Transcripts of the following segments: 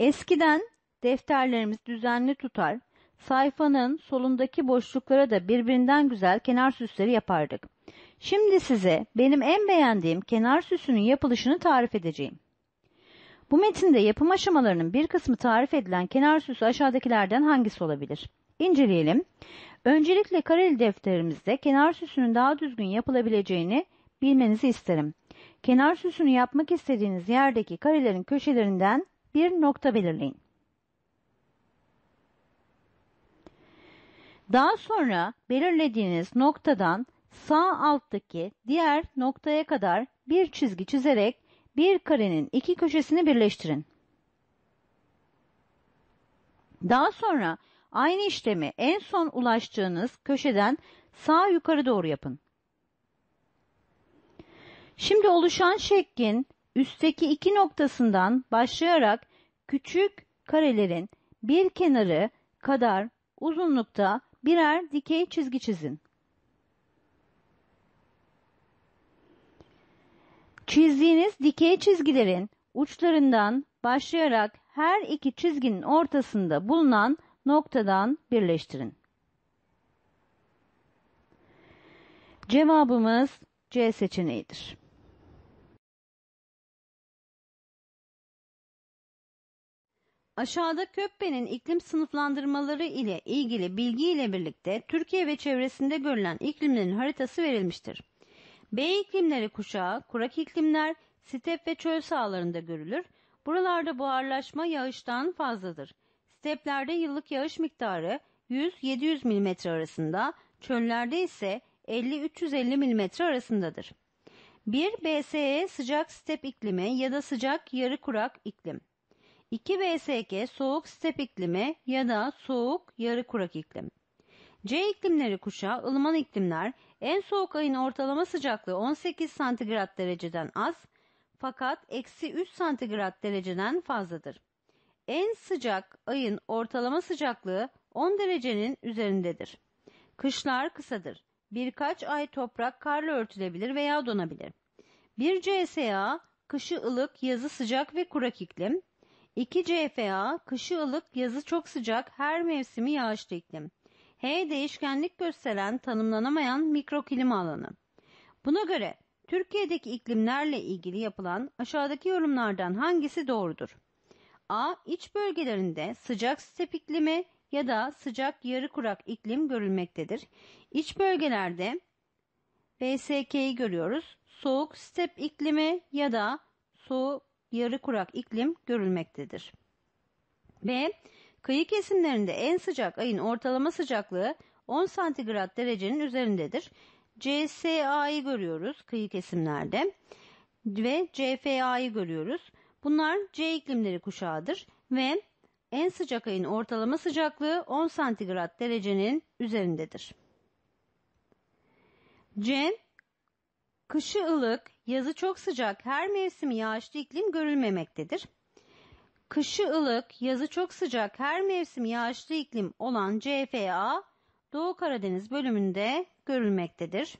Eskiden defterlerimiz düzenli tutar, sayfanın solundaki boşluklara da birbirinden güzel kenar süsleri yapardık. Şimdi size benim en beğendiğim kenar süsünün yapılışını tarif edeceğim. Bu metinde yapım aşamalarının bir kısmı tarif edilen kenar süsü aşağıdakilerden hangisi olabilir? İnceleyelim. Öncelikle kareli defterimizde kenar süsünün daha düzgün yapılabileceğini bilmenizi isterim. Kenar süsünü yapmak istediğiniz yerdeki karelerin köşelerinden bir nokta belirleyin. Daha sonra belirlediğiniz noktadan sağ alttaki diğer noktaya kadar bir çizgi çizerek bir karenin iki köşesini birleştirin. Daha sonra aynı işlemi en son ulaştığınız köşeden sağ yukarı doğru yapın. Şimdi oluşan şeklin üstteki iki noktasından başlayarak küçük karelerin bir kenarı kadar uzunlukta birer dikey çizgi çizin. Çizdiğiniz dikey çizgilerin uçlarından başlayarak her iki çizginin ortasında bulunan noktadan birleştirin. Cevabımız C seçeneğidir. Aşağıda Köpbe'nin iklim sınıflandırmaları ile ilgili bilgi ile birlikte Türkiye ve çevresinde görülen iklimlerin haritası verilmiştir. B iklimleri kuşağı, kurak iklimler, step ve çöl sahalarında görülür. Buralarda buharlaşma yağıştan fazladır. Steplerde yıllık yağış miktarı 100-700 mm arasında, çöllerde ise 50-350 mm arasındadır. 1. BSE sıcak step iklimi ya da sıcak yarı kurak iklim. 2 BSK soğuk step iklimi ya da soğuk yarı kurak iklim. C iklimleri kuşağı ılıman iklimler en soğuk ayın ortalama sıcaklığı 18 santigrat dereceden az fakat eksi 3 santigrat dereceden fazladır. En sıcak ayın ortalama sıcaklığı 10 derecenin üzerindedir. Kışlar kısadır. Birkaç ay toprak karla örtülebilir veya donabilir. Bir CSA kışı ılık, yazı sıcak ve kurak iklim, 2 CFA, kışı ılık, yazı çok sıcak, her mevsimi yağışlı iklim. H değişkenlik gösteren, tanımlanamayan mikroklima alanı. Buna göre Türkiye'deki iklimlerle ilgili yapılan aşağıdaki yorumlardan hangisi doğrudur? A. İç bölgelerinde sıcak step iklimi ya da sıcak yarı kurak iklim görülmektedir. İç bölgelerde BSK'yi görüyoruz. Soğuk step iklimi ya da soğuk yarı kurak iklim görülmektedir. B. Kıyı kesimlerinde en sıcak ayın ortalama sıcaklığı 10 santigrat derecenin üzerindedir. CSA'yı görüyoruz kıyı kesimlerde ve CFA'yı görüyoruz. Bunlar C iklimleri kuşağıdır ve en sıcak ayın ortalama sıcaklığı 10 santigrat derecenin üzerindedir. C Kışı ılık, yazı çok sıcak, her mevsim yağışlı iklim görülmemektedir. Kışı ılık, yazı çok sıcak, her mevsim yağışlı iklim olan CFA Doğu Karadeniz bölümünde görülmektedir.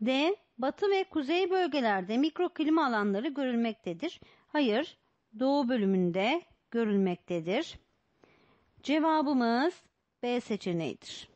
D. Batı ve kuzey bölgelerde mikroklima alanları görülmektedir. Hayır, doğu bölümünde görülmektedir. Cevabımız B seçeneğidir.